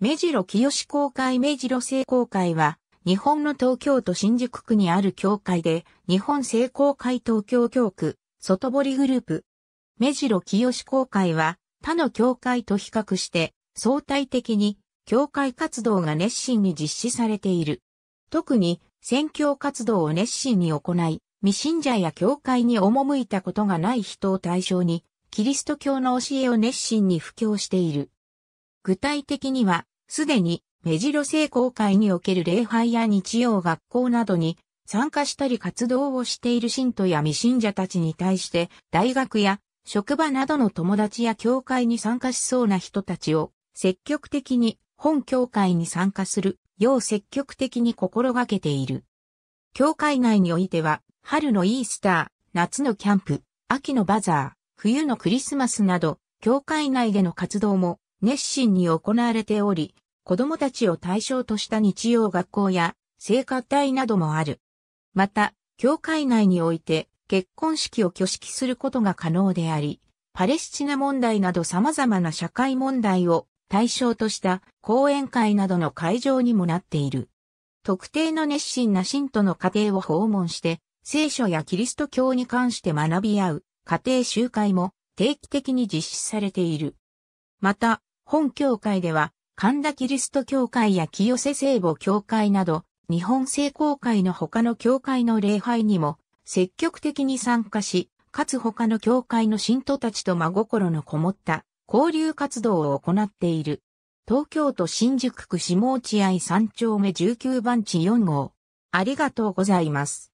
目白清公会目白聖公会は、日本の東京都新宿区にある教会で、日本聖公会東京教区、外堀グループ。目白清公会は、他の教会と比較して、相対的に、教会活動が熱心に実施されている。特に、宣教活動を熱心に行い、未信者や教会に赴いたことがない人を対象に、キリスト教の教えを熱心に布教している。具体的には、すでに、目白聖公会における礼拝や日曜学校などに参加したり活動をしている信徒や未信者たちに対して、大学や職場などの友達や教会に参加しそうな人たちを積極的に本教会に参加するよう積極的に心がけている。教会内においては、春のイースター、夏のキャンプ、秋のバザー、冬のクリスマスなど、教会内での活動も熱心に行われており、子供たちを対象とした日曜学校や聖活隊などもある。また、教会内において結婚式を挙式することが可能であり、パレスチナ問題など様々な社会問題を対象とした講演会などの会場にもなっている。特定の熱心な信徒の家庭を訪問して、聖書やキリスト教に関して学び合う家庭集会も定期的に実施されている。また、本教会では神田キリスト教会や清瀬聖母教会など、日本聖公会の他の教会の礼拝にも積極的に参加し、かつ他の教会の信徒たちと真心のこもった交流活動を行っている。東京都新宿区下落合3丁目19番地4号。ありがとうございます。